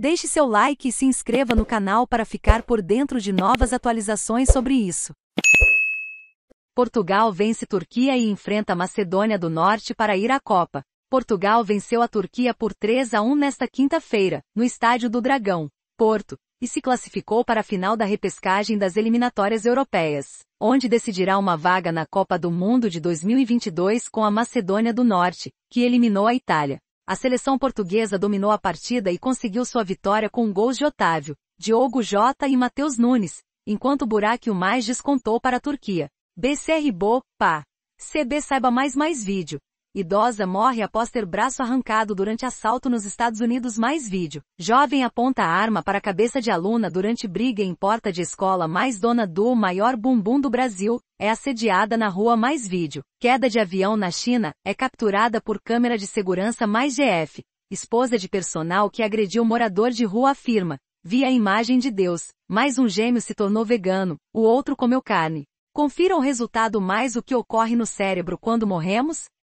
Deixe seu like e se inscreva no canal para ficar por dentro de novas atualizações sobre isso. Portugal vence Turquia e enfrenta Macedônia do Norte para ir à Copa. Portugal venceu a Turquia por 3 a 1 nesta quinta-feira, no Estádio do Dragão, Porto, e se classificou para a final da repescagem das eliminatórias europeias, onde decidirá uma vaga na Copa do Mundo de 2022 com a Macedônia do Norte, que eliminou a Itália. A seleção portuguesa dominou a partida e conseguiu sua vitória com gols de Otávio, Diogo Jota e Matheus Nunes, enquanto Burak o mais descontou para a Turquia. BCR Bo, pá. CB saiba mais mais vídeo. Idosa morre após ter braço arrancado durante assalto nos Estados Unidos. Mais vídeo. Jovem aponta arma para cabeça de aluna durante briga em porta de escola. Mais dona do maior bumbum do Brasil é assediada na rua. Mais vídeo. Queda de avião na China é capturada por câmera de segurança. Mais GF. Esposa de personal que agrediu morador de rua afirma. Vi a imagem de Deus. Mais um gêmeo se tornou vegano, o outro comeu carne. Confira o resultado mais o que ocorre no cérebro quando morremos?